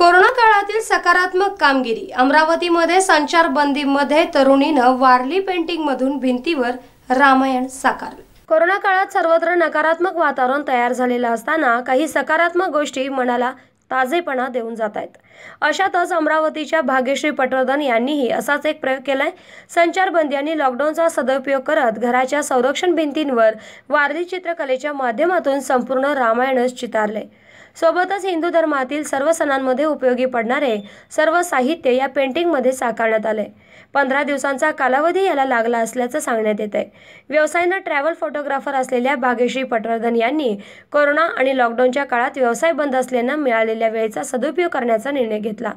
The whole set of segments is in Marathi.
कोरोना काळातील सकारात्मक कामगिरी अमरावतीमध्ये संचारबंदीमध्ये तरुणीनं वारली पेंटिंगमधून भिंतीवर रामायण साकारले कोरोना काळात सर्वत्र नकारात्मक वातावरण तयार झालेलं असताना काही सकारात्मक गोष्टी मनाला ताजेपणा देऊन जात आहेत अशातच अमरावतीच्या भाग्यश्री पटवर्धन यांनीही असाच एक प्रयोग केलाय संचारबंदी आणि लॉकडाऊनचा सदुपयोग करत घराच्या संरक्षण भिंतींवर वारली चित्रकलेच्या माध्यमातून संपूर्ण रामायणच चितारले सोबतच हिंदू धर्मातील सर्व सणांमध्ये उपयोगी पडणारे सर्व साहित्य या पेंटिंगमध्ये साकारण्यात आले पंधरा दिवसांचा कालावधी याला लागला असल्याचं सांगण्यात येत आहे व्यवसायानं ट्रॅव्हल फोटोग्राफर असलेल्या भाग्यश्री पटवर्धन यांनी कोरोना आणि लॉकडाऊनच्या काळात व्यवसाय बंद असल्यानं मिळालेल्या वेळेचा सदुपयोग करण्याचा निर्णय घेतला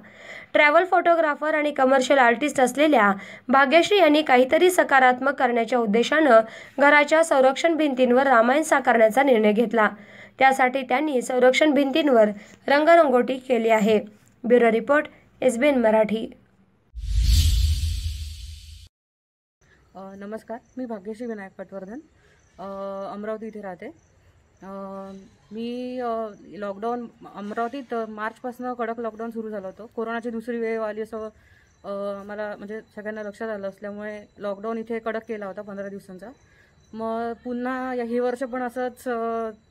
ट्रॅव्हल फोटोग्राफर आणि कमर्शियल आर्टिस्ट असलेल्या भाग्यश्री यांनी काहीतरी सकारात्मक करण्याच्या उद्देशानं घराच्या संरक्षण भिंतींवर रामायण साकारण्याचा निर्णय घेतला त्यासाठी त्यांनी संरक्षण भिंतींवर रंगरंगोटी केली आहे ब्युरो रिपोर्ट एसबीएन मराठी नमस्कार मी भाग्यश्री विनायक पटवर्धन अमरावती इथे राहते मी लॉकडाऊन अमरावतीत मार्चपासून कडक लॉकडाऊन सुरू झालं होतं कोरोनाची दुसरी वेळ आली असं मला म्हणजे सगळ्यांना लक्षात आलं असल्यामुळे लॉकडाऊन इथे कडक केला होता पंधरा दिवसांचा मग पुन्हा हे वर्ष पण असंच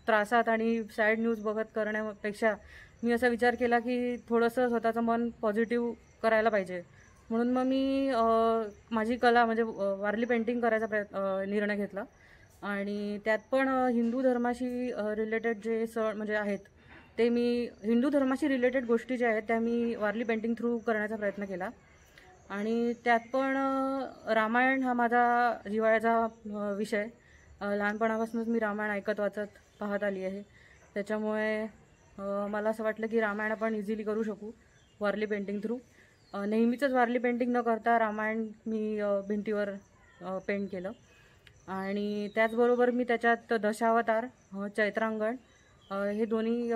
त्रासात आणि सॅड न्यूज बघत करण्यापेक्षा मी असा विचार केला की थोडंसं स्वतःचं मन पॉझिटिव्ह करायला पाहिजे म्हणून मग मी माझी कला म्हणजे वारली पेंटिंग करायचा प्रय निर्णय घेतला आणि त्यात पण हिंदू धर्माशी रिलेटेड जे सण म्हणजे आहेत ते मी हिंदू धर्माशी रिलेटेड गोष्टी ज्या आहेत त्या मी वारली पेंटिंग थ्रू करण्याचा प्रयत्न केला आणि त्यात पण रामायण हा माझा हिवाळ्याचा विषय लहानपणापासूनच मी रामायण ऐकत वाचत पाहत आली आहे त्याच्यामुळे मला असं वाटलं की रामायण आपण इझिली करू शकू वारली पेंटिंग थ्रू नेहमीचंच वारली पेंटिंग न करता रामायण मी भिंतीवर पेंट केलं आणि त्याचबरोबर मी त्याच्यात दशावतार चैत्रांगण हे दोन्ही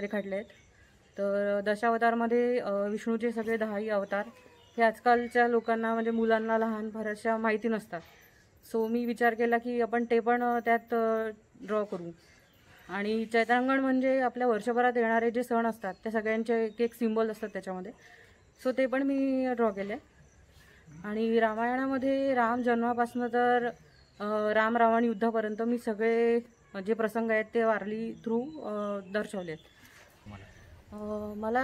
रेखाटले आहेत तर दशावतारमध्ये विष्णूचे सगळे दहाही अवतार हे आजकालच्या लोकांना म्हणजे मुलांना लहान बऱ्याचशा माहिती नसतात सो मी विचार केला की आपण ते पण त्यात ड्रॉ करू आणि चैत्रांगण म्हणजे आपल्या वर्षभरात येणारे जे सण असतात त्या सगळ्यांचे एक एक सिम्बॉल असतात त्याच्यामध्ये सो ते पण मी ड्रॉ केले आणि रामायणामध्ये राम जन्मापासनं तर राम रावण युद्धापर्यंत मी सगळे जे प्रसंग आहेत ते वारली थ्रू दर्शवले आहेत मला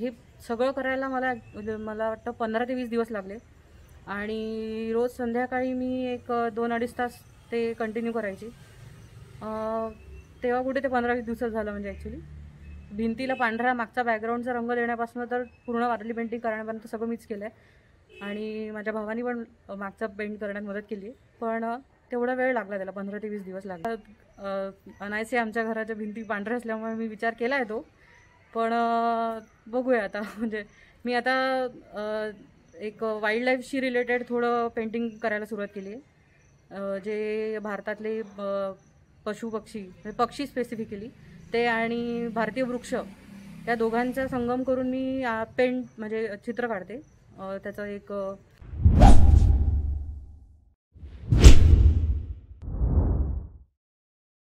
हे सगळं करायला मला म्हणजे मला वाटतं पंधरा ते वीस दिवस लागले आणि रोज संध्याकाळी मी एक दोन अडीच तास ते कंटिन्यू करायची तेव्हा कुठे ते पंधरा वीस दिवसात झालं म्हणजे ॲक्च्युली भिंतीला पांढरा मागचा बॅकग्राऊंडचा रंग देण्यापासून तर पूर्ण वारली पेंटिंग करण्यापर्यंत सगळं मीच केलं आहे आणि माझ्या भावानी पण मागचा पेंट करण्यात मदत केली पण तेवढा वेळ लागला त्याला पंधरा ते वीस दिवस लागला अनायसे आमच्या घराच्या भिंती पांढऱ्या असल्यामुळे मी विचार केला आहे तो पण बघूया आता म्हणजे मी आता एक वाईल्ड लाईफशी रिलेटेड थोडं पेंटिंग करायला सुरुवात केली आहे जे भारतातले पशु पक्षी म्हणजे पक्षी स्पेसिफिकली ते आणि भारतीय वृक्ष त्या दोघांचा संगम करून मी पेंट म्हणजे चित्र काढते त्याचं एक